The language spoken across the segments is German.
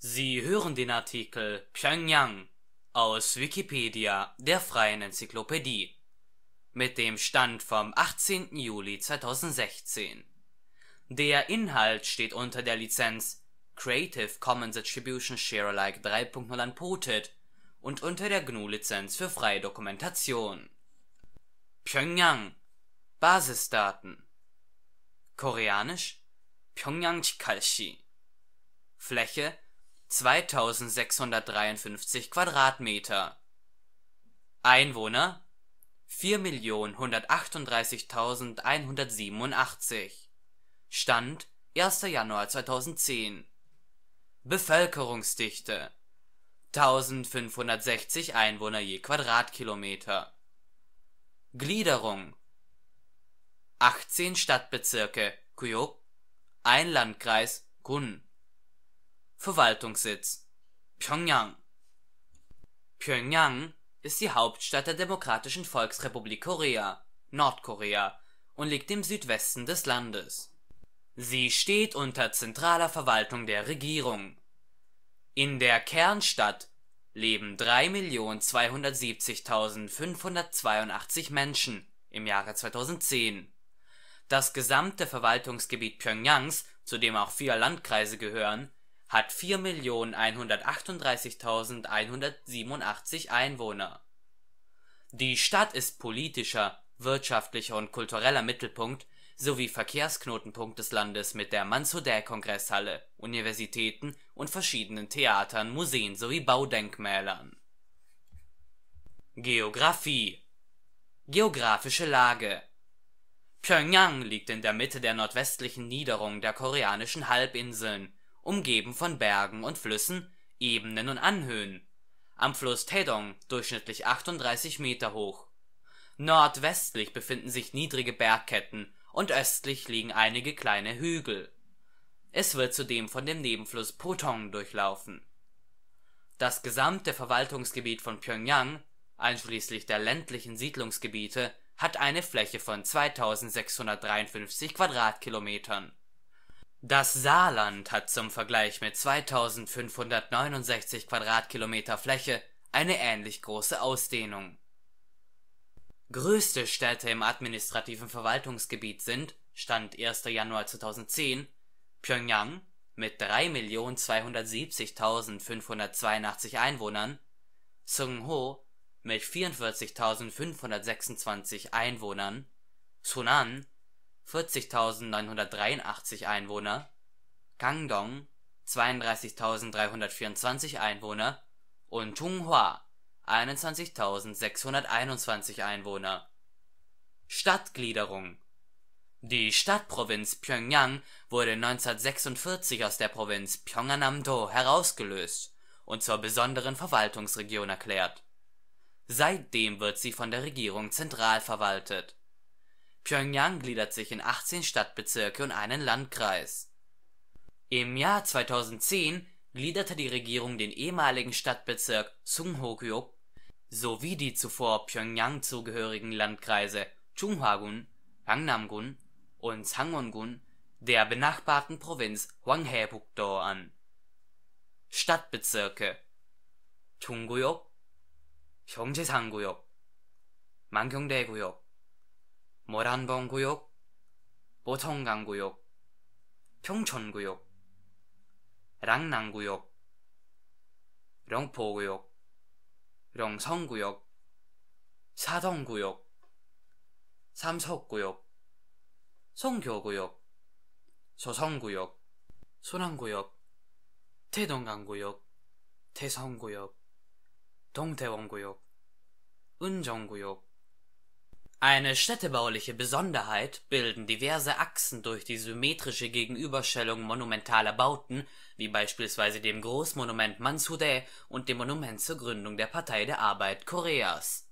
Sie hören den Artikel Pjöngjang, aus Wikipedia, der freien Enzyklopädie. Mit dem Stand vom Der Inhalt steht unter der Lizenz Creative Commons Attribution Share Alike 3 Punkt 0 Unported und unter der GNU Lizenz für freie Dokumentation. Pjöngjang Basisdaten (Koreanisch: pyongyang 평양직할시) Fläche 2653 Quadratmeter. Einwohner: 4.138.187 (Stand: 1. Januar 2010) Bevölkerungsdichte: 1560 Einwohner je Quadratkilometer Gliederung: 18 Stadtbezirke (Kuyŏk), ein Landkreis (Gun Verwaltungssitz: Pjöngjang. Pjöngjang ist die Hauptstadt der Demokratischen Volksrepublik Korea (Nordkorea) und liegt im Südwesten des Landes. Sie steht unter zentraler Verwaltung der Regierung. In der Kernstadt leben 3.270.582 Menschen im Jahre 2010. Das gesamte Verwaltungsgebiet Pjöngjangs, zu dem auch vier Landkreise gehören hat 4.138.187 Einwohner. Die Stadt ist politischer, wirtschaftlicher und kultureller Mittelpunkt sowie Verkehrsknotenpunkt des Landes mit der Mansudae-Kongresshalle, Universitäten und verschiedenen Theatern, Museen sowie Baudenkmälern. Geografie Geografische Lage Pjöngjang liegt in der Mitte der nordwestlichen Niederung der Koreanischen Halbinsel umgeben von Bergen und Flüssen, Ebenen und Anhöhen, am Fluss Taedong durchschnittlich 38 Meter hoch. Nordwestlich befinden sich niedrige Bergketten und östlich liegen einige kleine Hügel. Es wird zudem von dem Nebenfluss Potong durchlaufen. Das gesamte Verwaltungsgebiet von Pjöngjang, einschließlich der ländlichen Siedlungsgebiete, hat eine Fläche von 2653 Quadratkilometern das Saarland hat zum Vergleich mit 2.569 Quadratkilometer Fläche eine ähnlich große Ausdehnung. Größte Städte im administrativen Verwaltungsgebiet sind (Stand 1. Januar 2010) Pjöngjang mit 3.270.582 Einwohnern, Sungho mit 44.526 Einwohnern, Sunan 40.983 Einwohner), Kangdong (32.324 Einwohner) und Chunghwa (21.621 Einwohner). Stadtgliederung Die Stadtprovinz Pjöngjang wurde 1946 aus der Provinz pjöngjang do herausgelöst und zur Besonderen Verwaltungsregion erklärt. Seitdem wird sie von der Regierung zentral verwaltet Pjöngjang gliedert sich in 18 Stadtbezirke und einen Landkreis. Im Jahr 2010 gliederte die Regierung den ehemaligen Stadtbezirk Sungho-guyŏk sowie die zuvor Pjöngjang zugehörigen Landkreise Chunghwa-gun, Gangnam-gun und Sangwon-gun der benachbarten Provinz Hwanghae-pukto an. Stadtbezirke Chung-guyŏk P'yŏngtae-sang-guyŏk Mangyŏngdae-guyŏk 모란봉구역, 보성강구역, 평촌구역, 랑남구역, 영포구역, 영성구역, 사동구역, 삼석구역, 송교구역, 조성구역, 순안구역 태동강구역, 태성구역, 동태원구역, 은정구역, Eine städtebauliche Besonderheit bilden diverse Achsen durch die symmetrische Gegenüberstellung monumentaler Bauten wie beispielsweise dem Großmonument Mansudae und dem Monument zur Gründung der Partei der Arbeit Koreas.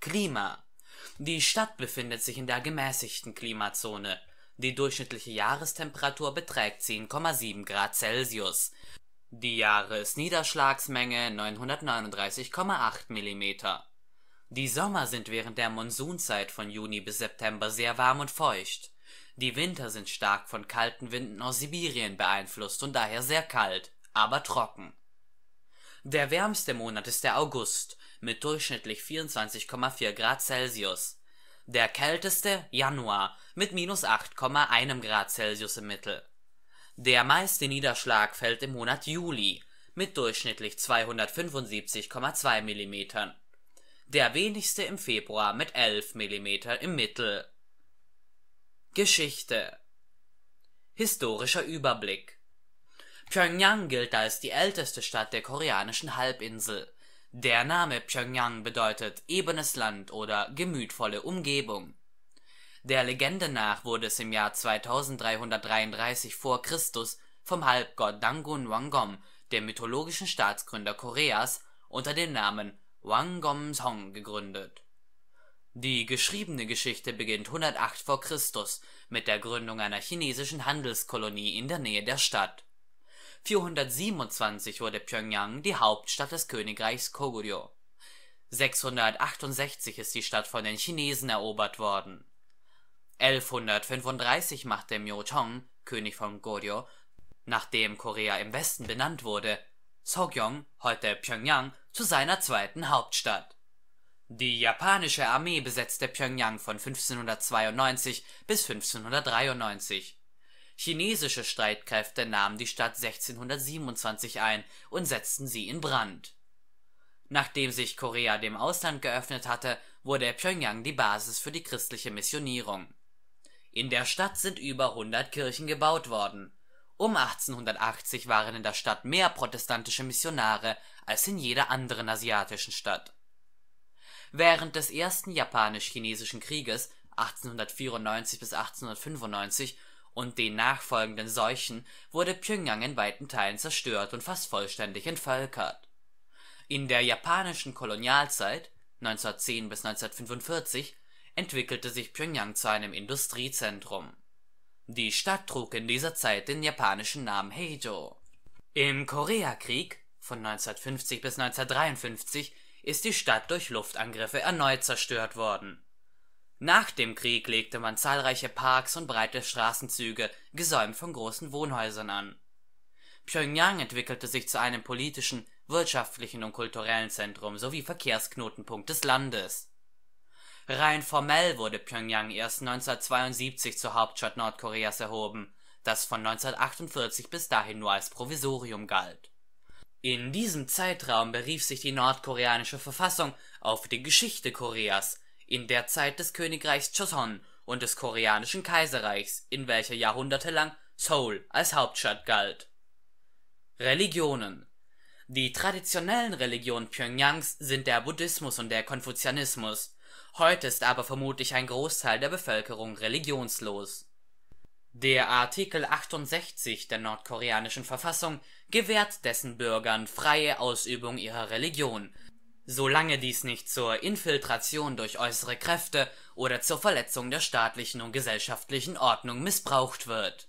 Klima: Die Stadt befindet sich in der gemäßigten Klimazone. Die durchschnittliche Jahrestemperatur beträgt 10,7 Grad Celsius, die Jahresniederschlagsmenge 939,8 Millimeter die Sommer sind während der Monsunzeit von Juni bis September sehr warm und feucht, die Winter sind stark von kalten Winden aus Sibirien beeinflusst und daher sehr kalt, aber trocken. Der wärmste Monat ist der August mit durchschnittlich 24,4 Grad Celsius, der kälteste Januar mit minus 8,1 Grad Celsius im Mittel. Der meiste Niederschlag fällt im Monat Juli mit durchschnittlich 275,2 Millimetern der wenigste im Februar mit 11 mm im Mittel. Geschichte Historischer Überblick Pjöngjang gilt als die älteste Stadt der Koreanischen Halbinsel. Der Name Pjöngjang bedeutet ebenes Land oder gemütvolle Umgebung. Der Legende nach wurde es im Jahr 2333 v. Chr. vom Halbgott Dangun Wanggeom, dem mythologischen Staatsgründer Koreas, unter dem Namen Wang Gomsong gegründet. Die geschriebene Geschichte beginnt 108 v. Chr. mit der Gründung einer chinesischen Handelskolonie in der Nähe der Stadt. 427 wurde Pjöngjang die Hauptstadt des Königreichs Goguryeo. 668 ist die Stadt von den Chinesen erobert worden. 1135 machte Myocheong, König von Goryeo, nach dem Korea im Westen benannt wurde Seogyeong (heute Pjöngjang) zu seiner zweiten Hauptstadt. Die japanische Armee besetzte Pjöngjang von 1592 bis 1593. Chinesische Streitkräfte nahmen die Stadt 1627 ein und setzten sie in Brand. Nachdem sich Korea dem Ausland geöffnet hatte, wurde Pjöngjang die Basis für die christliche Missionierung. In der Stadt sind über 100 Kirchen gebaut worden um 1880 waren in der Stadt mehr protestantische Missionare als in jeder anderen asiatischen Stadt. Während des Ersten Japanisch-Chinesischen Krieges (1894 – 1895) und den nachfolgenden Seuchen wurde Pjöngjang in weiten Teilen zerstört und fast vollständig entvölkert. In der japanischen Kolonialzeit (1910 – 1945) entwickelte sich Pjöngjang zu einem Industriezentrum die Stadt trug in dieser Zeit den japanischen Namen Heijo. Im Koreakrieg (1950 – 1953) ist die Stadt durch Luftangriffe erneut zerstört worden. Nach dem Krieg legte man zahlreiche Parks und breite Straßenzüge, gesäumt von großen Wohnhäusern, an. Pjöngjang entwickelte sich zu einem politischen, wirtschaftlichen und kulturellen Zentrum sowie Verkehrsknotenpunkt des Landes Rein formell wurde Pjöngjang erst 1972 zur Hauptstadt Nordkoreas erhoben, das von 1948 bis dahin nur als Provisorium galt. In diesem Zeitraum berief sich die nordkoreanische Verfassung auf die Geschichte Koreas in der Zeit des Königreichs Joseon und des Koreanischen Kaiserreichs, in welcher jahrhundertelang Seoul als Hauptstadt galt. Religionen Die traditionellen Religionen Pjöngjangs sind der Buddhismus und der Konfuzianismus Heute ist aber vermutlich ein Großteil der Bevölkerung religionslos. Der Artikel 68 der nordkoreanischen Verfassung gewährt dessen Bürgern freie Ausübung ihrer Religion, solange dies nicht zur Infiltration durch äußere Kräfte oder zur Verletzung der staatlichen und gesellschaftlichen Ordnung missbraucht wird.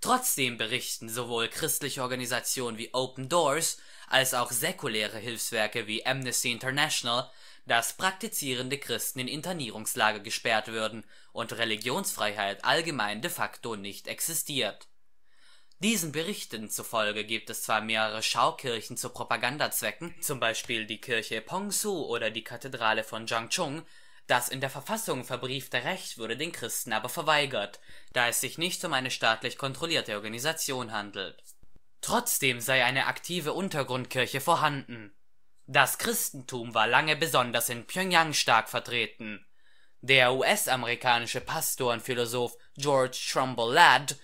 Trotzdem berichten sowohl christliche Organisationen wie Open Doors als auch säkuläre Hilfswerke wie Amnesty International dass praktizierende Christen in Internierungslager gesperrt würden und Religionsfreiheit allgemein de facto nicht existiert. Diesen Berichten zufolge gibt es zwar mehrere Schaukirchen zu Propagandazwecken (z. B. die Kirche Pongsu oder die Kathedrale von Jangchung), das in der Verfassung verbriefte Recht würde den Christen aber verweigert, da es sich nicht um eine staatlich kontrollierte Organisation handelt. Trotzdem sei eine aktive Untergrundkirche vorhanden das Christentum war lange besonders in Pjöngjang stark vertreten. Der US-amerikanische Pastor und Philosoph George Trumbull Ladd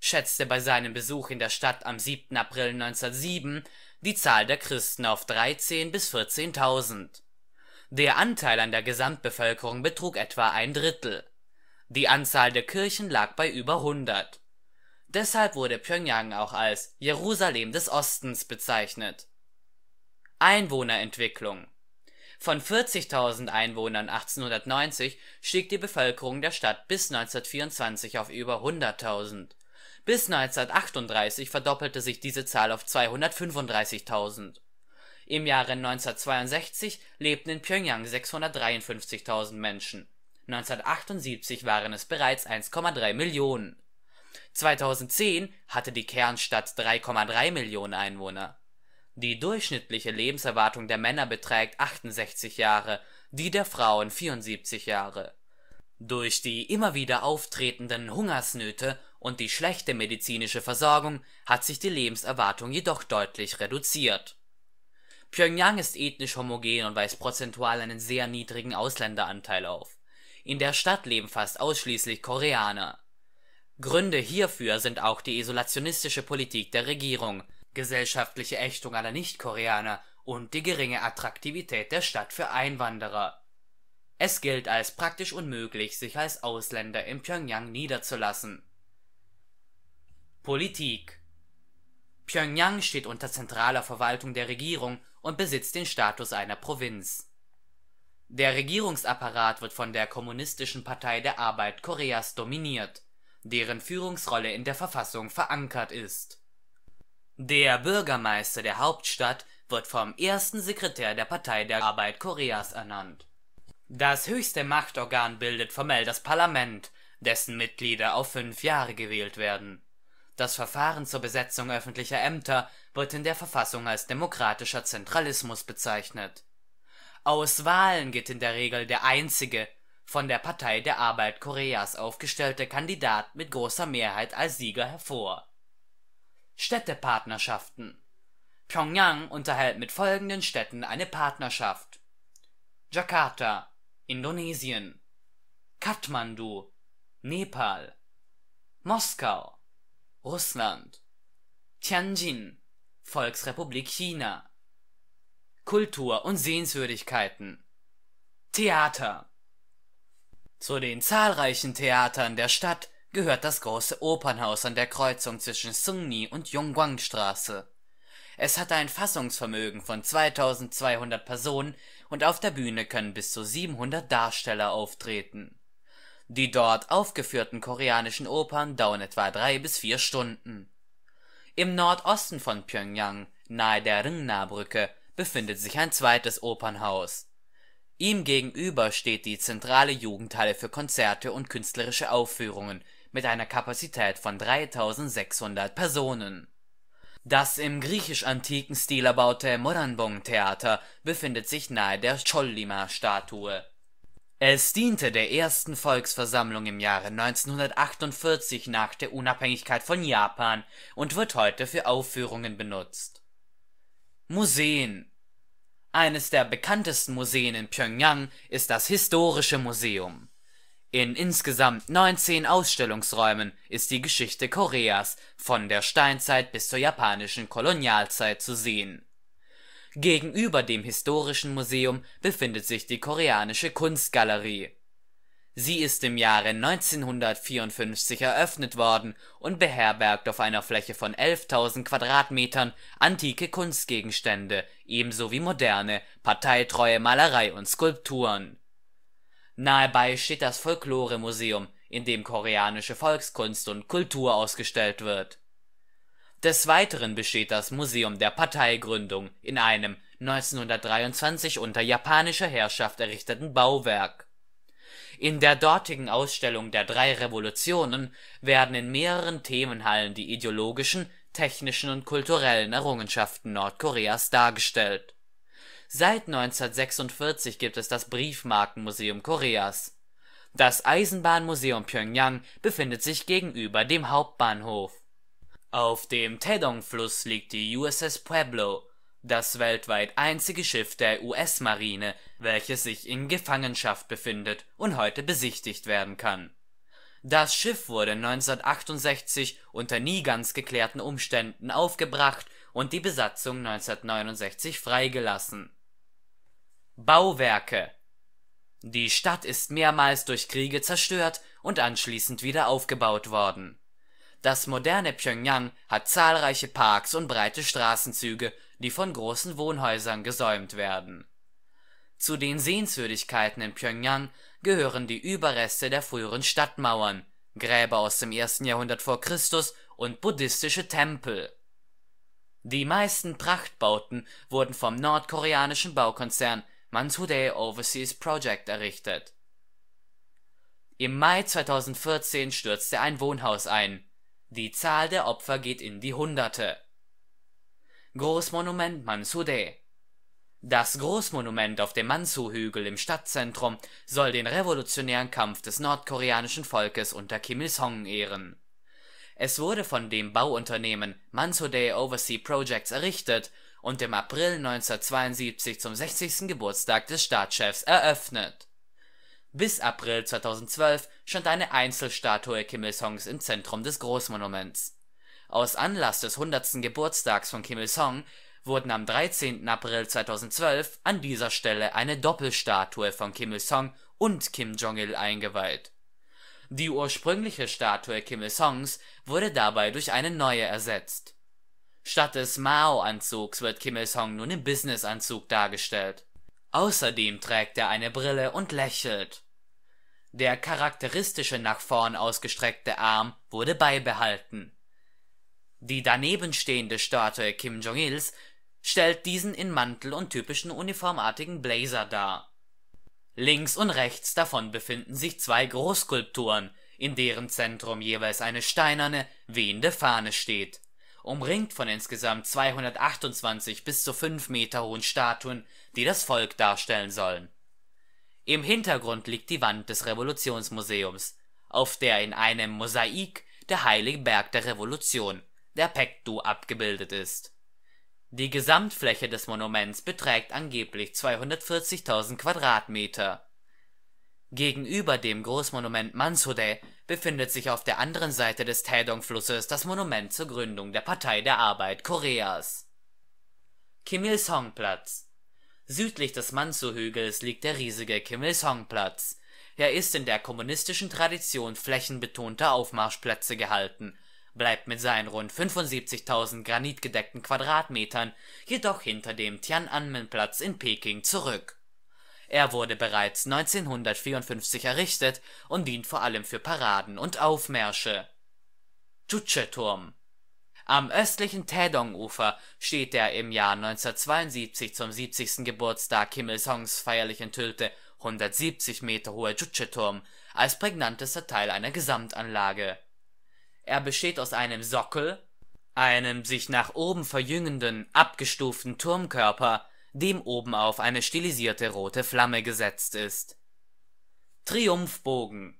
schätzte bei seinem Besuch in der Stadt am 7. April 1907 die Zahl der Christen auf 13.000 bis 14.000. Der Anteil an der Gesamtbevölkerung betrug etwa ein Drittel. Die Anzahl der Kirchen lag bei über 100. Deshalb wurde Pjöngjang auch als „ Jerusalem des Ostens “bezeichnet Einwohnerentwicklung: Von 40.000 Einwohnern 1890 stieg die Bevölkerung der Stadt bis 1924 auf über 100.000. Bis 1938 verdoppelte sich diese Zahl auf 235.000. Im Jahre 1962 lebten in Pjöngjang 653.000 Menschen, 1978 waren es bereits 1,3 Millionen. 2010 hatte die Kernstadt 3,3 Millionen Einwohner die durchschnittliche Lebenserwartung der Männer beträgt 68 Jahre, die der Frauen 74 Jahre. Durch die immer wieder auftretenden Hungersnöte und die schlechte medizinische Versorgung hat sich die Lebenserwartung jedoch deutlich reduziert. Pjöngjang ist ethnisch homogen und weist prozentual einen sehr niedrigen Ausländeranteil auf. In der Stadt leben fast ausschließlich Koreaner. Gründe hierfür sind auch die isolationistische Politik der Regierung gesellschaftliche Ächtung aller Nichtkoreaner und die geringe Attraktivität der Stadt für Einwanderer. Es gilt als praktisch unmöglich, sich als Ausländer in Pjöngjang niederzulassen. Politik Pjöngjang steht unter zentraler Verwaltung der Regierung und besitzt den Status einer Provinz. Der Regierungsapparat wird von der Kommunistischen Partei der Arbeit Koreas dominiert, deren Führungsrolle in der Verfassung verankert ist der Bürgermeister der Hauptstadt wird vom Ersten Sekretär der Partei der Arbeit Koreas ernannt. Das höchste Machtorgan bildet formell das Parlament, dessen Mitglieder auf fünf Jahre gewählt werden. Das Verfahren zur Besetzung öffentlicher Ämter wird in der Verfassung als demokratischer Zentralismus bezeichnet. Aus Wahlen geht in der Regel der einzige, von der Partei der Arbeit Koreas aufgestellte Kandidat mit großer Mehrheit als Sieger hervor Städtepartnerschaften Pjöngjang unterhält mit folgenden Städten eine Partnerschaft: Jakarta (Indonesien) Kathmandu (Nepal) Moskau (Russland) Tianjin (Volksrepublik China) Kultur und Sehenswürdigkeiten Theater Zu den zahlreichen Theatern der Stadt gehört das Große Opernhaus an der Kreuzung zwischen Sungni und Yonggwang-Straße. Es hat ein Fassungsvermögen von 2200 Personen und auf der Bühne können bis zu 700 Darsteller auftreten. Die dort aufgeführten koreanischen Opern dauern etwa drei bis vier Stunden. Im Nordosten von Pjöngjang, nahe der Rungna-Brücke, befindet sich ein zweites Opernhaus. Ihm gegenüber steht die Zentrale Jugendhalle für Konzerte und künstlerische Aufführungen mit einer Kapazität von 3.600 Personen. Das im griechisch-antiken Stil erbaute Moranbong-Theater befindet sich nahe der Chollima-Statue. Es diente der ersten Volksversammlung im Jahre 1948 nach der Unabhängigkeit von Japan und wird heute für Aufführungen benutzt. Museen Eines der bekanntesten Museen in Pjöngjang ist das Historische Museum in insgesamt 19 Ausstellungsräumen ist die Geschichte Koreas von der Steinzeit bis zur japanischen Kolonialzeit zu sehen. Gegenüber dem Historischen Museum befindet sich die Koreanische Kunstgalerie. Sie ist im Jahre 1954 eröffnet worden und beherbergt auf einer Fläche von 11.000 Quadratmetern antike Kunstgegenstände ebenso wie moderne, parteitreue Malerei und Skulpturen Nahebei steht das Folkloremuseum, in dem koreanische Volkskunst und kultur ausgestellt wird. Des Weiteren besteht das Museum der Parteigründung in einem 1923 unter japanischer Herrschaft errichteten Bauwerk. In der dortigen Ausstellung der drei Revolutionen werden in mehreren Themenhallen die ideologischen, technischen und kulturellen Errungenschaften Nordkoreas dargestellt Seit 1946 gibt es das Briefmarkenmuseum Koreas. Das Eisenbahnmuseum Pjöngjang befindet sich gegenüber dem Hauptbahnhof. Auf dem Taedong-Fluss liegt die USS Pueblo, das weltweit einzige Schiff der US-Marine, welches sich in Gefangenschaft befindet und heute besichtigt werden kann. Das Schiff wurde 1968 unter nie ganz geklärten Umständen aufgebracht und die Besatzung 1969 freigelassen Bauwerke Die Stadt ist mehrmals durch Kriege zerstört und anschließend wieder aufgebaut worden. Das moderne Pjöngjang hat zahlreiche Parks und breite Straßenzüge, die von großen Wohnhäusern gesäumt werden. Zu den Sehenswürdigkeiten in Pjöngjang gehören die Überreste der früheren Stadtmauern, Gräber aus dem 1. Jahrhundert v. Chr. und buddhistische Tempel. Die meisten Prachtbauten wurden vom nordkoreanischen Baukonzern Mansudae Overseas Project errichtet. Im Mai 2014 stürzte ein Wohnhaus ein, die Zahl der Opfer geht in die Hunderte. Großmonument Mansudae Das Großmonument auf dem Mansu-Hügel im Stadtzentrum soll den revolutionären Kampf des nordkoreanischen Volkes unter Kim Il-sung ehren. Es wurde von dem Bauunternehmen Mansudae Overseas Projects errichtet und im April 1972 zum 60. Geburtstag des Staatschefs eröffnet. Bis April 2012 stand eine Einzelstatue Kim Il-sungs im Zentrum des Großmonuments. Aus Anlass des 100. Geburtstags von Kim Il-sung wurden am 13. April 2012 an dieser Stelle eine Doppelstatue von Kim Il-sung und Kim Jong-il eingeweiht. Die ursprüngliche Statue Kim Il-sungs wurde dabei durch eine neue ersetzt Statt des Mao-Anzugs wird Kim Il-sung nun im Business-Anzug dargestellt. Außerdem trägt er eine Brille und lächelt. Der charakteristische nach vorn ausgestreckte Arm wurde beibehalten. Die daneben stehende Statue Kim Jong-ils stellt diesen in Mantel und typischen uniformartigen Blazer dar. Links und rechts davon befinden sich zwei Großskulpturen, in deren Zentrum jeweils eine steinerne, wehende Fahne steht umringt von insgesamt 228 bis zu 5 Meter hohen Statuen, die das Volk darstellen sollen. Im Hintergrund liegt die Wand des Revolutionsmuseums, auf der in einem Mosaik der Heilige Berg der Revolution, der Paektu, abgebildet ist. Die Gesamtfläche des Monuments beträgt angeblich 240.000 Quadratmeter Gegenüber dem Großmonument Mansudae befindet sich auf der anderen Seite des Taedong-Flusses das Monument zur Gründung der Partei der Arbeit Koreas. Kim-Il-sung-Platz Südlich des Mansu-Hügels liegt der riesige Kim-Il-sung-Platz. Er ist in der kommunistischen Tradition flächenbetonter Aufmarschplätze gehalten, bleibt mit seinen rund 75.000 granitgedeckten Quadratmetern jedoch hinter dem Tian'anmen-Platz in Peking zurück er wurde bereits 1954 errichtet und dient vor allem für Paraden und Aufmärsche. Chuch'e-Turm Am östlichen Taedong-Ufer steht der im Jahr 1972 zum 70. Geburtstag Kim Il-sungs feierlich enthüllte 170 Meter hohe Chuch'e-Turm als prägnantester Teil einer Gesamtanlage. Er besteht aus einem Sockel, einem sich nach oben verjüngenden, abgestuften Turmkörper dem obenauf eine stilisierte rote Flamme gesetzt ist. Triumphbogen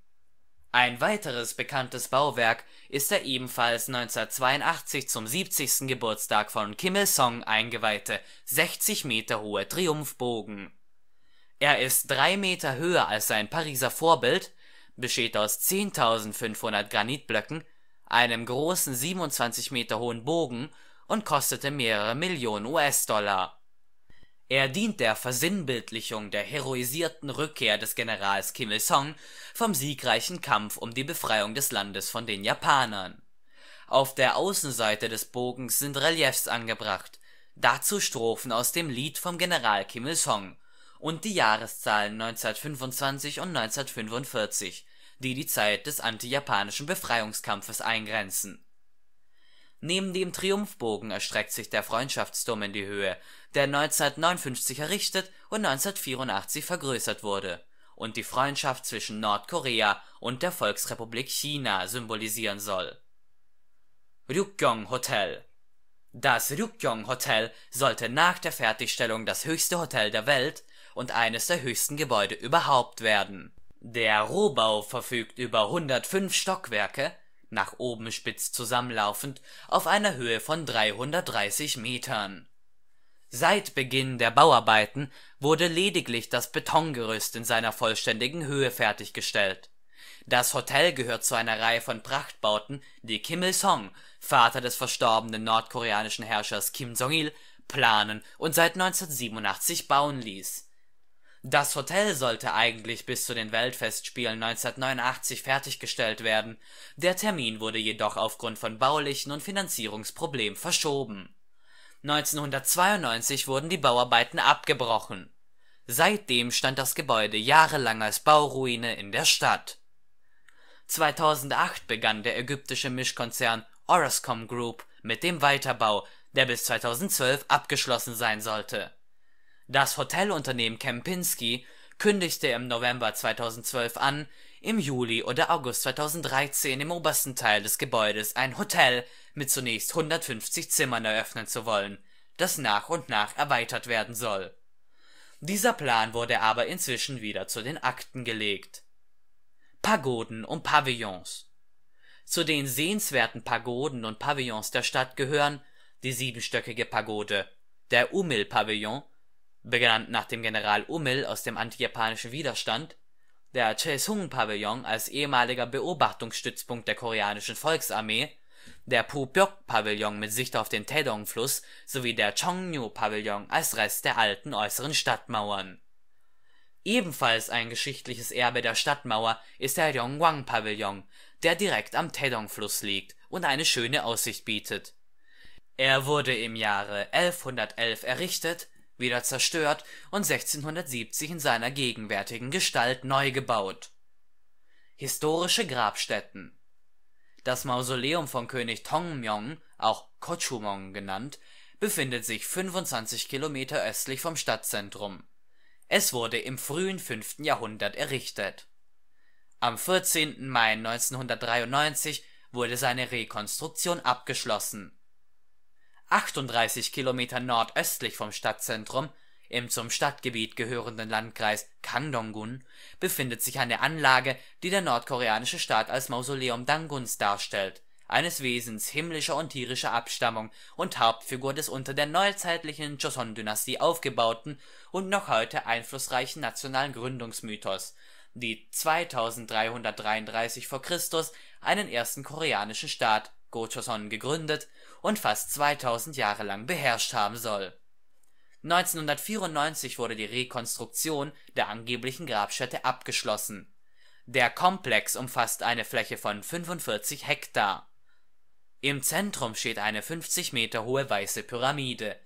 Ein weiteres bekanntes Bauwerk ist der ebenfalls 1982 zum 70. Geburtstag von Kim Il-sung eingeweihte 60 Meter hohe Triumphbogen. Er ist drei Meter höher als sein Pariser Vorbild, besteht aus 10.500 Granitblöcken, einem großen 27 Meter hohen Bogen und kostete mehrere Millionen US-Dollar er dient der Versinnbildlichung der heroisierten Rückkehr des Generals Kim Il-sung vom siegreichen Kampf um die Befreiung des Landes von den Japanern. Auf der Außenseite des Bogens sind Reliefs angebracht, dazu Strophen aus dem Lied vom General Kim Il-sung und die Jahreszahlen 1925 und 1945, die die Zeit des antijapanischen Befreiungskampfes eingrenzen Neben dem Triumphbogen erstreckt sich der Freundschaftsturm in die Höhe, der 1959 errichtet und 1984 vergrößert wurde und die Freundschaft zwischen Nordkorea und der Volksrepublik China symbolisieren soll. Ryugyŏng Hot'el Das Ryugyŏng Hot'el sollte nach der Fertigstellung das höchste Hotel der Welt und eines der höchsten Gebäude überhaupt werden. Der Rohbau verfügt über 105 Stockwerke nach oben spitz zusammenlaufend, auf einer Höhe von 330 Metern. Seit Beginn der Bauarbeiten wurde lediglich das Betongerüst in seiner vollständigen Höhe fertiggestellt. Das Hotel gehört zu einer Reihe von Prachtbauten, die Kim Il-sung, Vater des verstorbenen nordkoreanischen Herrschers Kim Jong-il, planen und seit 1987 bauen ließ das Hotel sollte eigentlich bis zu den Weltfestspielen 1989 fertiggestellt werden, der Termin wurde jedoch aufgrund von baulichen und Finanzierungsproblemen verschoben. 1992 wurden die Bauarbeiten abgebrochen. Seitdem stand das Gebäude jahrelang als Bauruine in der Stadt. 2008 begann der ägyptische Mischkonzern Orascom Group mit dem Weiterbau, der bis 2012 abgeschlossen sein sollte das Hotelunternehmen Kempinski kündigte im November 2012 an, im Juli oder August 2013 im obersten Teil des Gebäudes ein Hotel mit zunächst 150 Zimmern eröffnen zu wollen, das nach und nach erweitert werden soll. Dieser Plan wurde aber inzwischen wieder zu den Akten gelegt. Pagoden und Pavillons Zu den sehenswerten Pagoden und Pavillons der Stadt gehören die siebenstöckige Pagode, der Umil-Pavillon benannt nach dem General Ummel aus dem antijapanischen Widerstand, der Choesung-Pavillon als ehemaliger Beobachtungsstützpunkt der Koreanischen Volksarmee, der Pubyok-Pavillon mit Sicht auf den Taedong-Fluss sowie der Chongnyu-Pavillon als Rest der alten äußeren Stadtmauern. Ebenfalls ein geschichtliches Erbe der Stadtmauer ist der Ryongwang-Pavillon, der direkt am Taedong-Fluss liegt und eine schöne Aussicht bietet. Er wurde im Jahre 1111 errichtet wieder zerstört und 1670 in seiner gegenwärtigen Gestalt neu gebaut. Historische Grabstätten Das Mausoleum von König Tongmyŏng, auch Kochumong genannt, befindet sich 25 Kilometer östlich vom Stadtzentrum. Es wurde im frühen 5. Jahrhundert errichtet. Am 14. Mai 1993 wurde seine Rekonstruktion abgeschlossen 38 Kilometer nordöstlich vom Stadtzentrum, im zum Stadtgebiet gehörenden Landkreis Kangdong-gun, befindet sich eine Anlage, die der nordkoreanische Staat als Mausoleum Danguns darstellt, eines Wesens himmlischer und tierischer Abstammung und Hauptfigur des unter der neuzeitlichen Joseon-Dynastie aufgebauten und noch heute einflussreichen nationalen Gründungsmythos, die 2333 v. Chr. einen ersten koreanischen Staat, Go-Joseon, gegründet und fast 2000 Jahre lang beherrscht haben soll. 1994 wurde die Rekonstruktion der angeblichen Grabstätte abgeschlossen. Der Komplex umfasst eine Fläche von 45 Hektar. Im Zentrum steht eine 50 Meter hohe weiße Pyramide.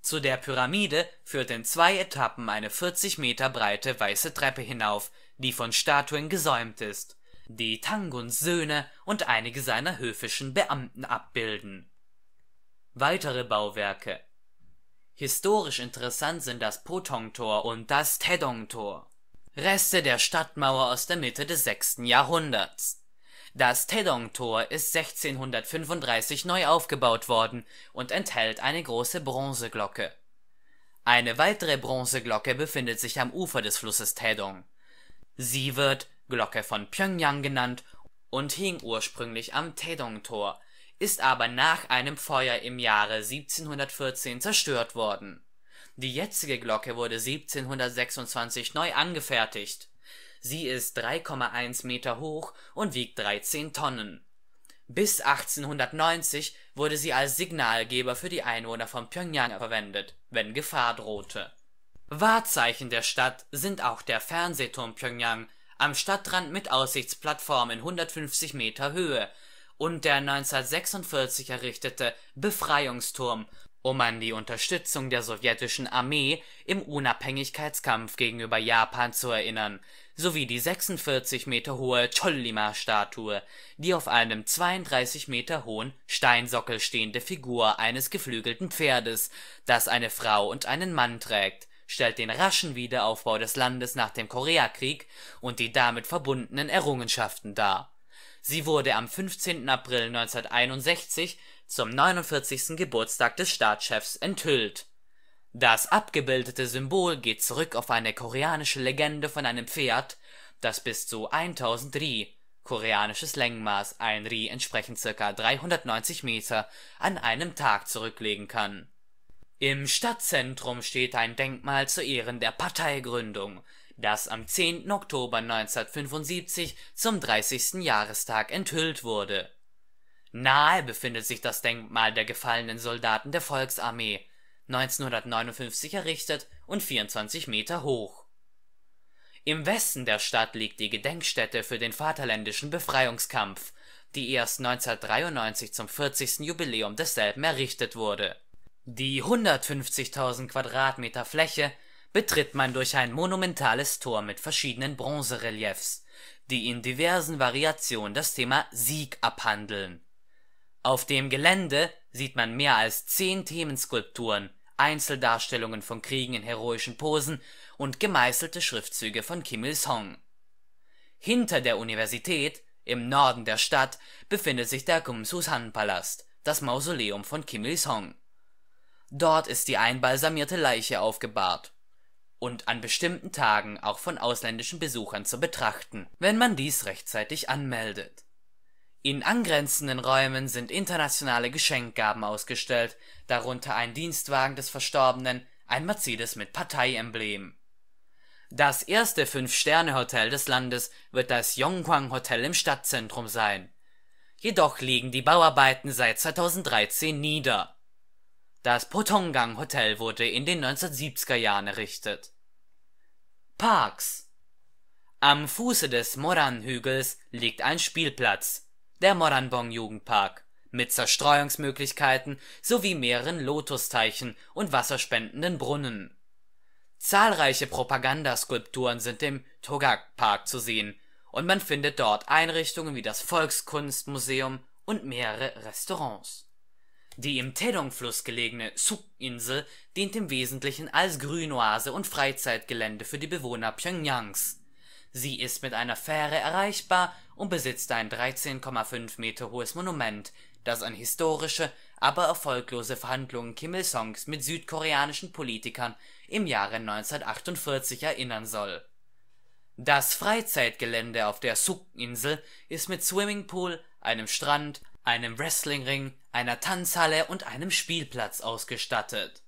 Zu der Pyramide führt in zwei Etappen eine 40 Meter breite weiße Treppe hinauf, die von Statuen gesäumt ist die Tanguns Söhne und einige seiner höfischen Beamten abbilden. Weitere Bauwerke Historisch interessant sind das Pothong-Tor und das Taedong-Tor, Reste der Stadtmauer aus der Mitte des 6. Jahrhunderts. Das Taedong-Tor ist 1635 neu aufgebaut worden und enthält eine große Bronzeglocke. Eine weitere Bronzeglocke befindet sich am Ufer des Flusses Taedong. Sie wird Glocke von Pjöngjang genannt, und hing ursprünglich am Taedong-Tor, ist aber nach einem Feuer im Jahre 1714 zerstört worden. Die jetzige Glocke wurde 1726 neu angefertigt. Sie ist 3,1 Meter hoch und wiegt 13 Tonnen. Bis 1890 wurde sie als Signalgeber für die Einwohner von Pjöngjang verwendet, wenn Gefahr drohte. Wahrzeichen der Stadt sind auch der Fernsehturm Pjöngjang am Stadtrand mit Aussichtsplattform in 150 Meter Höhe und der 1946 errichtete Befreiungsturm, um an die Unterstützung der sowjetischen Armee im Unabhängigkeitskampf gegenüber Japan zu erinnern, sowie die 46 Meter hohe Chollima-Statue, die auf einem 32 Meter hohen Steinsockel stehende Figur eines geflügelten Pferdes, das eine Frau und einen Mann trägt stellt den raschen Wiederaufbau des Landes nach dem Koreakrieg und die damit verbundenen Errungenschaften dar. Sie wurde am 15. April 1961 zum 49. Geburtstag des Staatschefs enthüllt. Das abgebildete Symbol geht zurück auf eine koreanische Legende von einem Pferd, das bis zu 1000 Ri (koreanisches Längenmaß, 1 Ri entsprechen ca. 390 Meter) an einem Tag zurücklegen kann im Stadtzentrum steht ein Denkmal zu Ehren der Parteigründung, das am 10. Oktober 1975 zum 30. Jahrestag enthüllt wurde. Nahe befindet sich das Denkmal der gefallenen Soldaten der Volksarmee, 1959 errichtet und 24 Meter hoch. Im Westen der Stadt liegt die Gedenkstätte für den Vaterländischen Befreiungskampf, die erst 1993 zum 40. Jubiläum desselben errichtet wurde die 150.000 Quadratmeter Fläche betritt man durch ein monumentales Tor mit verschiedenen Bronzereliefs, die in diversen Variationen das Thema „ Sieg “abhandeln. Auf dem Gelände sieht man mehr als zehn Themenskulpturen, Einzeldarstellungen von Kriegen in heroischen Posen und gemeißelte Schriftzüge von Kim Il-sung. Hinter der Universität, im Norden der Stadt, befindet sich der Kumsusan-Palast, das Mausoleum von Kim Il-sung Dort ist die einbalsamierte Leiche aufgebahrt und an bestimmten Tagen auch von ausländischen Besuchern zu betrachten, wenn man dies rechtzeitig anmeldet. In angrenzenden Räumen sind internationale Geschenkgaben ausgestellt, darunter ein Dienstwagen des Verstorbenen, ein Mercedes mit Parteiemblem. Das erste Fünf-Sterne-Hotel des Landes wird das Yŏnggwang-Hotel im Stadtzentrum sein. Jedoch liegen die Bauarbeiten seit 2013 nieder das Pothongang Hot'el wurde in den 1970er Jahren errichtet. Parks Am Fuße des Moran-Hügels liegt ein Spielplatz, der Moranbong-Jugendpark, mit Zerstreuungsmöglichkeiten sowie mehreren Lotusteichen und wasserspendenden Brunnen. Zahlreiche Propagandaskulpturen sind im Togak-Park zu sehen und man findet dort Einrichtungen wie das Volkskunstmuseum und mehrere Restaurants die im Taedong-Fluss gelegene Ssuk-Insel dient im Wesentlichen als Grünoase und Freizeitgelände für die Bewohner Pjöngjangs. Sie ist mit einer Fähre erreichbar und besitzt ein 13,5 Meter hohes Monument, das an historische, aber erfolglose Verhandlungen Kim Il-sungs mit südkoreanischen Politikern im Jahre 1948 erinnern soll. Das Freizeitgelände auf der Ssuk-Insel ist mit Swimmingpool, einem Strand einem Wrestlingring, einer Tanzhalle und einem Spielplatz ausgestattet.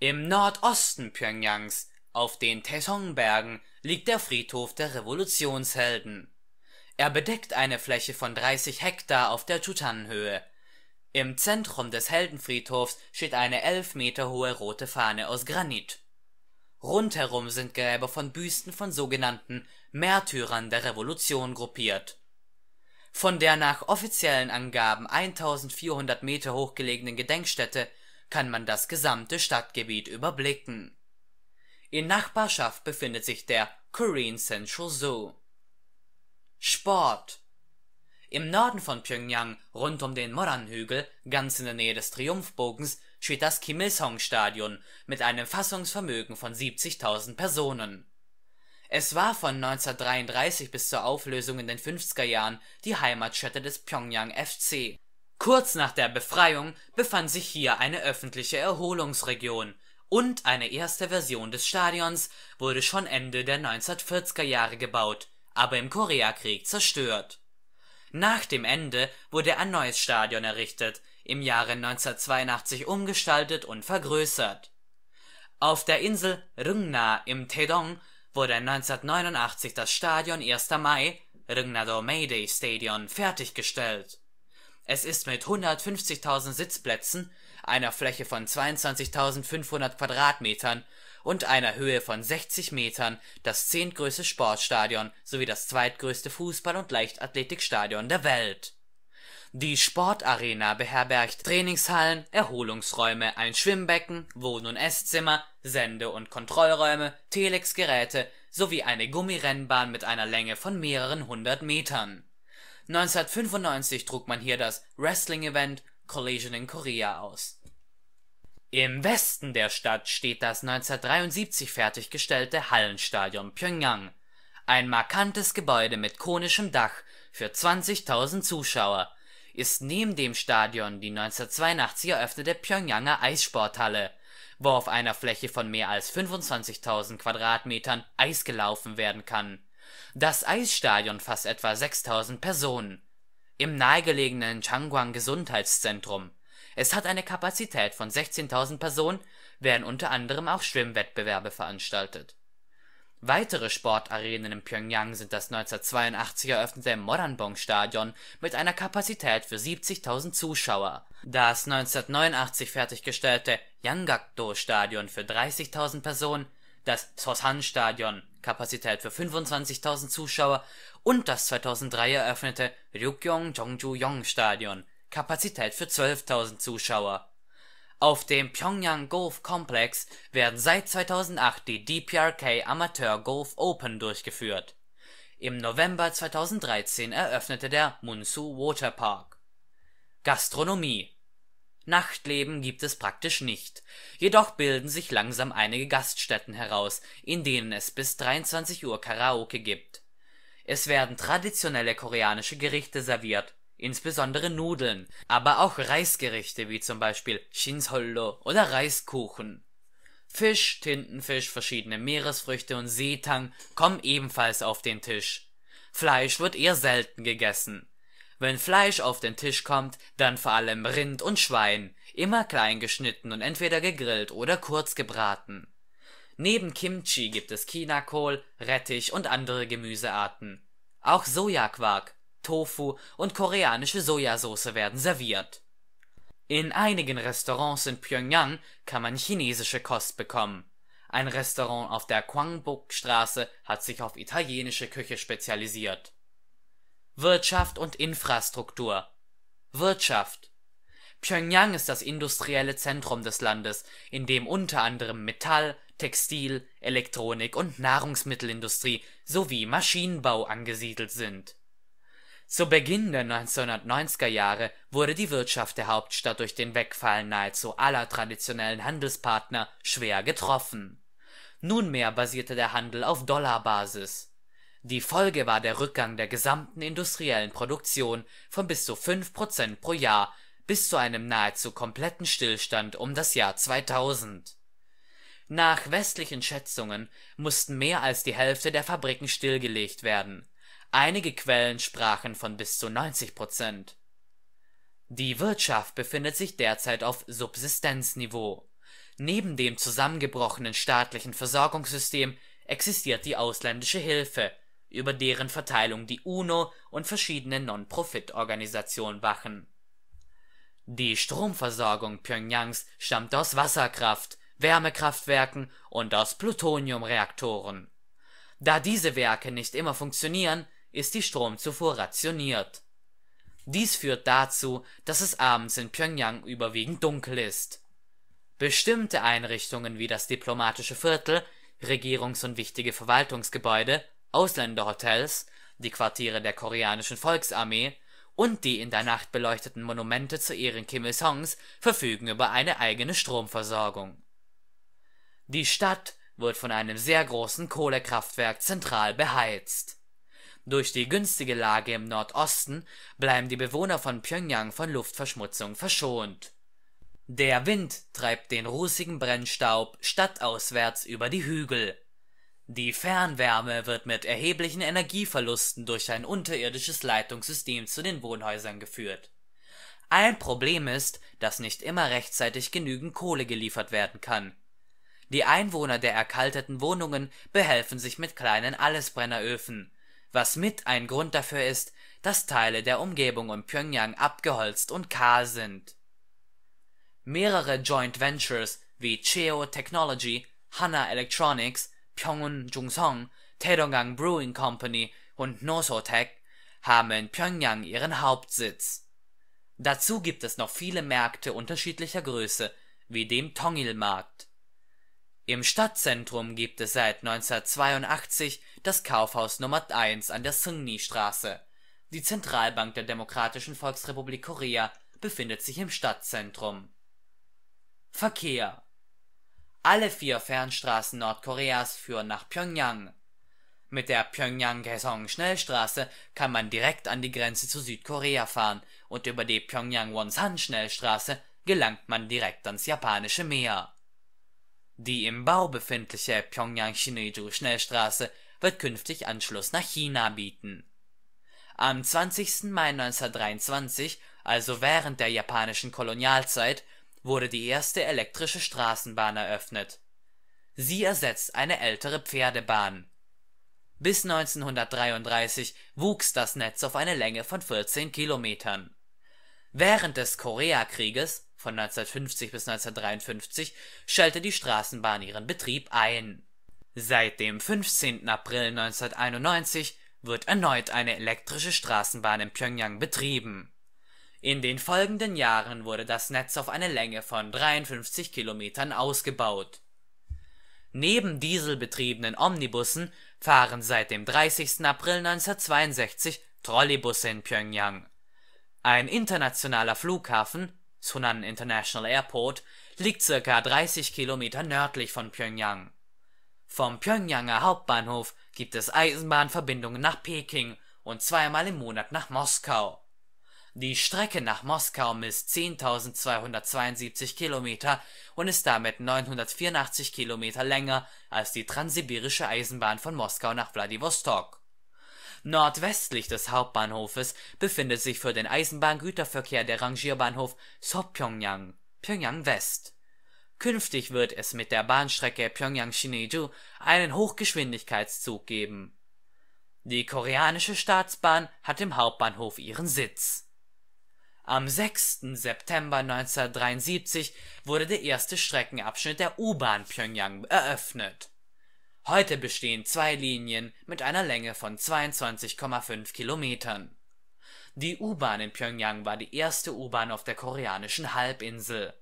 Im Nordosten Pjöngjangs, auf den Taesong-Bergen, liegt der Friedhof der Revolutionshelden. Er bedeckt eine Fläche von 30 Hektar auf der Jujan-Höhe. Im Zentrum des Heldenfriedhofs steht eine elf Meter hohe rote Fahne aus Granit. Rundherum sind Gräber von Büsten von sogenannten Märtyrern der Revolution gruppiert von der nach offiziellen Angaben 1400 Meter hoch gelegenen Gedenkstätte kann man das gesamte Stadtgebiet überblicken. In Nachbarschaft befindet sich der Korean Central Zoo. Sport Im Norden von Pjöngjang, rund um den Moran-Hügel, ganz in der Nähe des Triumphbogens, steht das Kim Il-sung-Stadion mit einem Fassungsvermögen von 70.000 Personen es war von 1933 bis zur Auflösung in den 50er Jahren die Heimatstätte des Pjöngjang FC. Kurz nach der Befreiung befand sich hier eine öffentliche Erholungsregion und eine erste Version des Stadions wurde schon Ende der 1940er Jahre gebaut, aber im Koreakrieg zerstört. Nach dem Ende wurde ein neues Stadion errichtet, im Jahre 1982 umgestaltet und vergrößert. Auf der Insel Rungna im Taedong wurde 1989 das Stadion 1. Mai (Ryngnado Mayday Stadion) fertiggestellt. Es ist mit 150.000 Sitzplätzen, einer Fläche von 22.500 Quadratmetern und einer Höhe von 60 Metern das zehntgrößte Sportstadion sowie das zweitgrößte Fußball und Leichtathletikstadion der Welt die Sportarena beherbergt Trainingshallen, Erholungsräume, ein Schwimmbecken, Wohn und Esszimmer, Sende und Kontrollräume, Telex-Geräte sowie eine Gummirennbahn mit einer Länge von mehreren hundert Metern. 1995 trug man hier das Wrestling-Event Collision in Korea aus. Im Westen der Stadt steht das 1973 fertiggestellte Hallenstadion Pjöngjang, ein markantes Gebäude mit konischem Dach für 20.000 Zuschauer ist neben dem Stadion die 1982 eröffnete Pjöngjanger Eissporthalle, wo auf einer Fläche von mehr als 25.000 Quadratmetern Eis gelaufen werden kann. Das Eisstadion fasst etwa 6.000 Personen. Im nahegelegenen Changwang Gesundheitszentrum. Es hat eine Kapazität von 16.000 Personen, werden unter anderem auch Schwimmwettbewerbe veranstaltet Weitere Sportarenen in Pjöngjang sind das 1982 eröffnete Moranbong-Stadion mit einer Kapazität für 70.000 Zuschauer, das 1989 fertiggestellte yanggakdo stadion für 30.000 Personen, das Seosan-Stadion (Kapazität für 25.000 Zuschauer) und das 2003 eröffnete ryugyong jong yong stadion (Kapazität für 12.000 Zuschauer auf dem Pyongyang Golf Complex werden seit 2008 die DPRK Amateur Golf Open durchgeführt. Im November 2013 eröffnete der Munsu Waterpark. Gastronomie Nachtleben gibt es praktisch nicht, jedoch bilden sich langsam einige Gaststätten heraus, in denen es bis 23 Uhr Karaoke gibt. Es werden traditionelle koreanische Gerichte serviert insbesondere Nudeln, aber auch Reisgerichte wie zum Beispiel sinsŏllo oder Reiskuchen. Fisch, Tintenfisch, verschiedene Meeresfrüchte und Seetang kommen ebenfalls auf den Tisch. Fleisch wird eher selten gegessen. Wenn Fleisch auf den Tisch kommt, dann vor allem Rind und Schwein, immer klein geschnitten und entweder gegrillt oder kurz gebraten. Neben Kimchi gibt es Chinakohl, Rettich und andere Gemüsearten. Auch Sojaquark Tofu und koreanische Sojasauce werden serviert. In einigen Restaurants in Pjöngjang kann man chinesische Kost bekommen. Ein Restaurant auf der Kwangbok-Straße hat sich auf italienische Küche spezialisiert. Wirtschaft und Infrastruktur Wirtschaft Pjöngjang ist das industrielle Zentrum des Landes, in dem unter anderem Metall, Textil, Elektronik und Nahrungsmittelindustrie sowie Maschinenbau angesiedelt sind zu Beginn der 1990er Jahre wurde die Wirtschaft der Hauptstadt durch den Wegfall nahezu aller traditionellen Handelspartner schwer getroffen. Nunmehr basierte der Handel auf Dollarbasis. Die Folge war der Rückgang der gesamten industriellen Produktion von bis zu fünf Prozent pro Jahr bis zu einem nahezu kompletten Stillstand um das Jahr 2000. Nach westlichen Schätzungen mussten mehr als die Hälfte der Fabriken stillgelegt werden Einige Quellen sprachen von bis zu 90 Prozent. Die Wirtschaft befindet sich derzeit auf Subsistenzniveau. Neben dem zusammengebrochenen staatlichen Versorgungssystem existiert die ausländische Hilfe, über deren Verteilung die UNO und verschiedene Non-Profit-Organisationen wachen. Die Stromversorgung Pjöngjangs stammt aus Wasserkraft, Wärmekraftwerken und aus Plutoniumreaktoren. Da diese Werke nicht immer funktionieren ist die Stromzufuhr rationiert. Dies führt dazu, dass es abends in Pjöngjang überwiegend dunkel ist. Bestimmte Einrichtungen wie das Diplomatische Viertel, Regierungs und wichtige Verwaltungsgebäude, Ausländerhotels, die Quartiere der Koreanischen Volksarmee und die in der Nacht beleuchteten Monumente zu Ehren Kim Il-sungs verfügen über eine eigene Stromversorgung. Die Stadt wird von einem sehr großen Kohlekraftwerk zentral beheizt durch die günstige Lage im Nordosten bleiben die Bewohner von Pjöngjang von Luftverschmutzung verschont. Der Wind treibt den rußigen Brennstaub stadtauswärts über die Hügel. Die Fernwärme wird mit erheblichen Energieverlusten durch ein unterirdisches Leitungssystem zu den Wohnhäusern geführt. Ein Problem ist, dass nicht immer rechtzeitig genügend Kohle geliefert werden kann. Die Einwohner der erkalteten Wohnungen behelfen sich mit kleinen Allesbrenneröfen was mit ein Grund dafür ist, dass Teile der Umgebung um Pjöngjang abgeholzt und kahl sind. Mehrere Joint Ventures wie Cheo Technology, Hana Electronics, Phyongun Jungsong, Taedonggang Brewing Company und Nosotec haben in Pjöngjang ihren Hauptsitz. Dazu gibt es noch viele Märkte unterschiedlicher Größe, wie dem Tongil-Markt im Stadtzentrum gibt es seit 1982 das Kaufhaus Nr. 1 an der Sungri-Straße. Die Zentralbank der Demokratischen Volksrepublik Korea befindet sich im Stadtzentrum. Verkehr: Alle vier Fernstraßen Nordkoreas führen nach Pjöngjang. Mit der Pjöngjang-Kaesŏng-Schnellstraße kann man direkt an die Grenze zu Südkorea fahren und über die Pjöngjang-Wonsan-Schnellstraße gelangt man direkt ans Japanische Meer die im Bau befindliche Pjöngjang-Sinŭiju-Schnellstraße wird künftig Anschluss nach China bieten. Am 20. Mai 1923, also während der japanischen Kolonialzeit, wurde die erste elektrische Straßenbahn eröffnet. Sie ersetzt eine ältere Pferdebahn. Bis 1933 wuchs das Netz auf eine Länge von 14 Kilometern. Während des Koreakrieges von 1950 bis 1953 stellte die Straßenbahn ihren Betrieb ein. Seit dem 15. April 1991 wird erneut eine elektrische Straßenbahn in Pjöngjang betrieben. In den folgenden Jahren wurde das Netz auf eine Länge von 53 Kilometern ausgebaut. Neben dieselbetriebenen Omnibussen fahren seit dem 30. April 1962 Trolleybusse in Pjöngjang. Ein internationaler Flughafen Sunan International Airport, liegt circa 30 Kilometer nördlich von Pjöngjang. Vom Pjöngjanger Hauptbahnhof gibt es Eisenbahnverbindungen nach Peking und zweimal im Monat nach Moskau. Die Strecke nach Moskau misst 10.272 Kilometer und ist damit 984 Kilometer länger als die Transsibirische Eisenbahn von Moskau nach Wladiwostok Nordwestlich des Hauptbahnhofes befindet sich für den Eisenbahngüterverkehr der Rangierbahnhof Sŏp'yŏngyang (Pjöngjang West). Künftig wird es mit der Bahnstrecke Pjöngjang – Sinŭiju einen Hochgeschwindigkeitszug geben. Die Koreanische Staatsbahn hat im Hauptbahnhof ihren Sitz. Am 6. September 1973 wurde der erste Streckenabschnitt der U-Bahn Pjöngjang eröffnet Heute bestehen zwei Linien mit einer Länge von 22,5 Kilometern. Die U-Bahn in Pjöngjang war die erste U-Bahn auf der Koreanischen Halbinsel.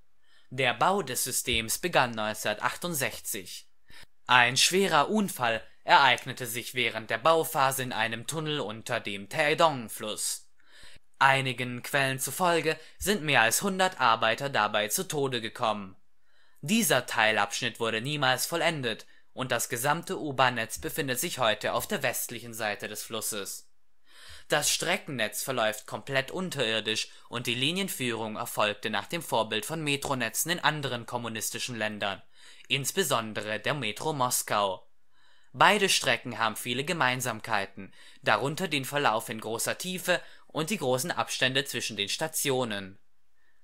Der Bau des Systems begann 1968. Ein schwerer Unfall ereignete sich während der Bauphase in einem Tunnel unter dem Taedong-Fluss. Einigen Quellen zufolge sind mehr als 100 Arbeiter dabei zu Tode gekommen. Dieser Teilabschnitt wurde niemals vollendet und das gesamte U-Bahn-Netz befindet sich heute auf der westlichen Seite des Flusses. Das Streckennetz verläuft komplett unterirdisch und die Linienführung erfolgte nach dem Vorbild von Metronetzen in anderen kommunistischen Ländern, insbesondere der Metro Moskau. Beide Strecken haben viele Gemeinsamkeiten, darunter den Verlauf in großer Tiefe und die großen Abstände zwischen den Stationen.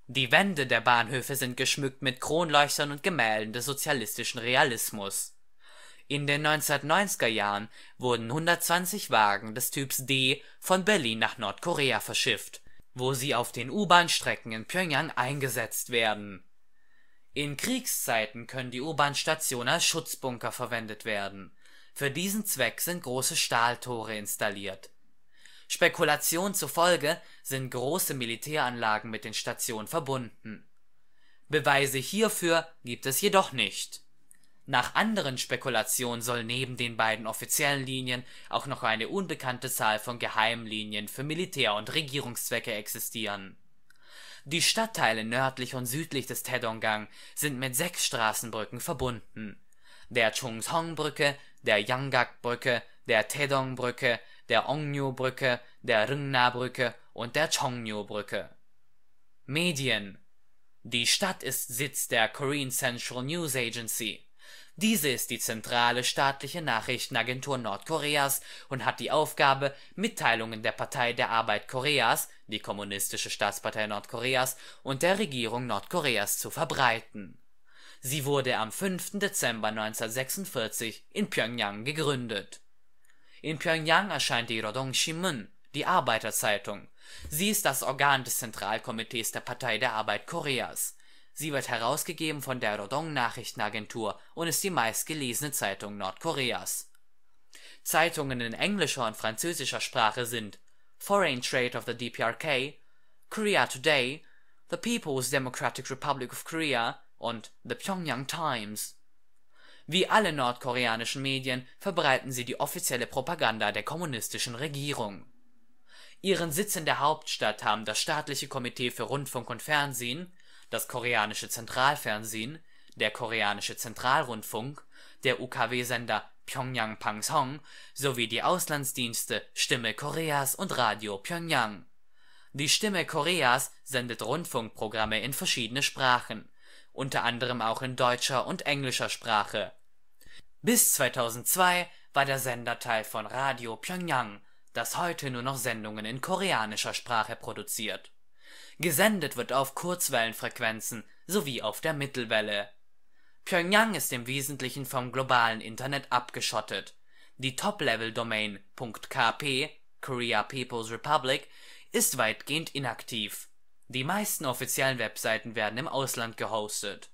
Die Wände der Bahnhöfe sind geschmückt mit Kronleuchtern und Gemälden des sozialistischen Realismus in den 1990er Jahren wurden 120 Wagen des Typs D von Berlin nach Nordkorea verschifft, wo sie auf den U-Bahn-Strecken in Pjöngjang eingesetzt werden. In Kriegszeiten können die U-Bahn-Stationen als Schutzbunker verwendet werden. Für diesen Zweck sind große Stahltore installiert. Spekulationen zufolge sind große Militäranlagen mit den Stationen verbunden. Beweise hierfür gibt es jedoch nicht nach anderen Spekulationen soll neben den beiden offiziellen Linien auch noch eine unbekannte Zahl von geheimen Linien für Militär und Regierungszwecke existieren. Die Stadtteile nördlich und südlich des taedong sind mit sechs Straßenbrücken verbunden: der Chungsong-Brücke, der Yanggak-Brücke, der Taedong-Brücke, der ongnyo brücke der Rungna-Brücke und der Chongnyo-Brücke. Medien Die Stadt ist Sitz der Korean Central News Agency diese ist die zentrale staatliche Nachrichtenagentur Nordkoreas und hat die Aufgabe, Mitteilungen der Partei der Arbeit Koreas (die Kommunistische Staatspartei Nordkoreas) und der Regierung Nordkoreas zu verbreiten. Sie wurde am 5. Dezember 1946 in Pjöngjang gegründet. In Pjöngjang erscheint die Rodong Sinmun, die Arbeiterzeitung. Sie ist das Organ des Zentralkomitees der Partei der Arbeit Koreas Sie wird herausgegeben von der Rodong Nachrichtenagentur und ist die meistgelesene Zeitung Nordkoreas. Zeitungen in englischer und französischer Sprache sind Foreign Trade of the DPRK, Korea Today, The People's Democratic Republic of Korea und The Pyongyang Times. Wie alle nordkoreanischen Medien verbreiten sie die offizielle Propaganda der kommunistischen Regierung. Ihren Sitz in der Hauptstadt haben das Staatliche Komitee für Rundfunk und Fernsehen das koreanische Zentralfernsehen, der Koreanische Zentralrundfunk, der UKW-Sender Pjöngjang Pangsong sowie die Auslandsdienste Stimme Koreas und Radio Pjöngjang. Die Stimme Koreas sendet Rundfunkprogramme in verschiedene Sprachen, unter anderem auch in deutscher und englischer Sprache. Bis 2002 war der Sender Teil von Radio Pjöngjang, das heute nur noch Sendungen in koreanischer Sprache produziert Gesendet wird auf Kurzwellenfrequenzen sowie auf der Mittelwelle. Pjöngjang ist im Wesentlichen vom globalen Internet abgeschottet. Die Top-Level-Domain. .kp (Korea People's Republic) ist weitgehend inaktiv. Die meisten offiziellen Webseiten werden im Ausland gehostet.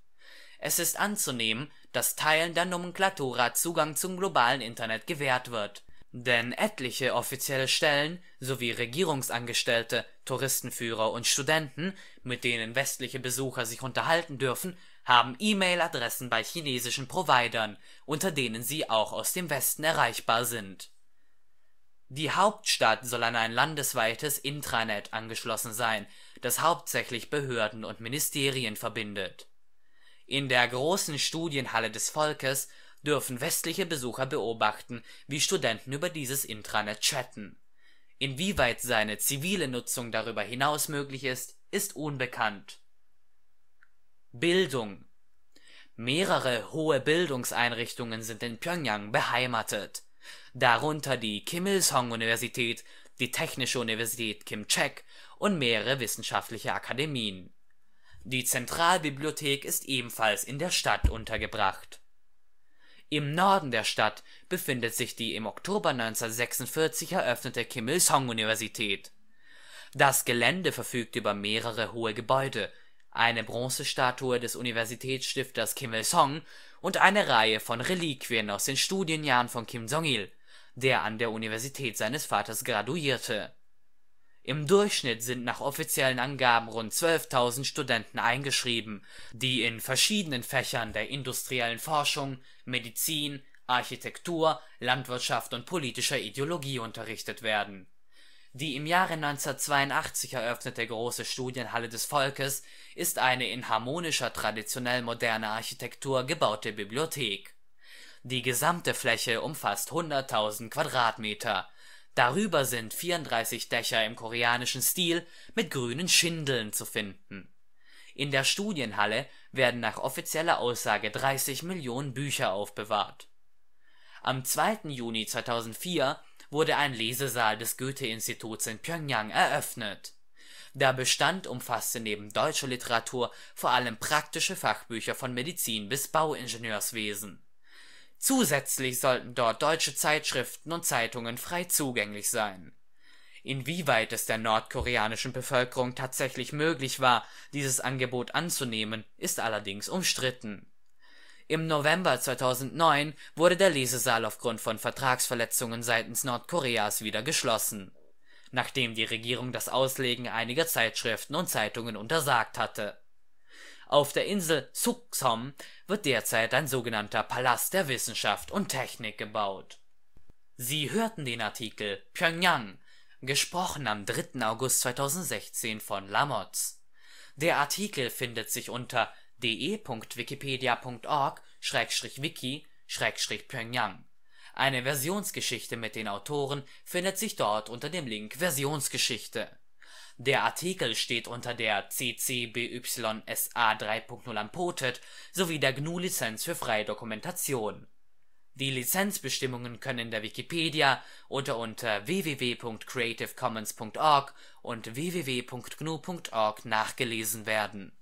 Es ist anzunehmen, dass Teilen der Nomenklatura Zugang zum globalen Internet gewährt wird denn etliche offizielle Stellen sowie Regierungsangestellte, Touristenführer und Studenten, mit denen westliche Besucher sich unterhalten dürfen, haben E-Mail-Adressen bei chinesischen Providern, unter denen sie auch aus dem Westen erreichbar sind. Die Hauptstadt soll an ein landesweites Intranet angeschlossen sein, das hauptsächlich Behörden und Ministerien verbindet. In der Großen Studienhalle des Volkes dürfen westliche Besucher beobachten, wie Studenten über dieses Intranet chatten. Inwieweit seine zivile Nutzung darüber hinaus möglich ist, ist unbekannt. Bildung Mehrere hohe Bildungseinrichtungen sind in Pjöngjang beheimatet, darunter die Kim-Il-sung-Universität, die Technische Universität Kim-Chek und mehrere wissenschaftliche Akademien. Die Zentralbibliothek ist ebenfalls in der Stadt untergebracht im Norden der Stadt befindet sich die im Oktober 1946 eröffnete Kim-Il-sung-Universität. Das Gelände verfügt über mehrere hohe Gebäude, eine Bronzestatue des Universitätsstifters Kim Il-sung und eine Reihe von Reliquien aus den Studienjahren von Kim Jong-il, der an der Universität seines Vaters graduierte im Durchschnitt sind nach offiziellen Angaben rund 12.000 Studenten eingeschrieben, die in verschiedenen Fächern der industriellen Forschung, Medizin, Architektur, Landwirtschaft und politischer Ideologie unterrichtet werden. Die im Jahre 1982 eröffnete Große Studienhalle des Volkes ist eine in harmonischer traditionell-moderner Architektur gebaute Bibliothek. Die gesamte Fläche umfasst 100.000 Quadratmeter Darüber sind 34 Dächer im koreanischen Stil mit grünen Schindeln zu finden. In der Studienhalle werden nach offizieller Aussage 30 Millionen Bücher aufbewahrt. Am 2. Juni 2004 wurde ein Lesesaal des Goethe-Instituts in Pjöngjang eröffnet. Der Bestand umfasste neben deutscher Literatur vor allem praktische Fachbücher von Medizin bis Bauingenieurswesen Zusätzlich sollten dort deutsche Zeitschriften und Zeitungen frei zugänglich sein. Inwieweit es der nordkoreanischen Bevölkerung tatsächlich möglich war, dieses Angebot anzunehmen, ist allerdings umstritten. Im November 2009 wurde der Lesesaal aufgrund von Vertragsverletzungen seitens Nordkoreas wieder geschlossen, nachdem die Regierung das Auslegen einiger Zeitschriften und Zeitungen untersagt hatte auf der Insel Ssuk-sŏm wird derzeit ein sogenannter Palast der Wissenschaft und Technik gebaut. Sie hörten den Artikel Pjöngjang, gesprochen am 3. August 2016 von Lamotz. Der Artikel findet sich unter de.wikipedia.org/wiki/pjöngjang. Eine Versionsgeschichte mit den Autoren findet sich dort unter dem Link Versionsgeschichte der Artikel steht unter der CC BY SA 3.0 Unported sowie der GNU Lizenz für freie Dokumentation. Die Lizenzbestimmungen können in der Wikipedia oder unter www.creativecommons.org und www.gnu.org nachgelesen werden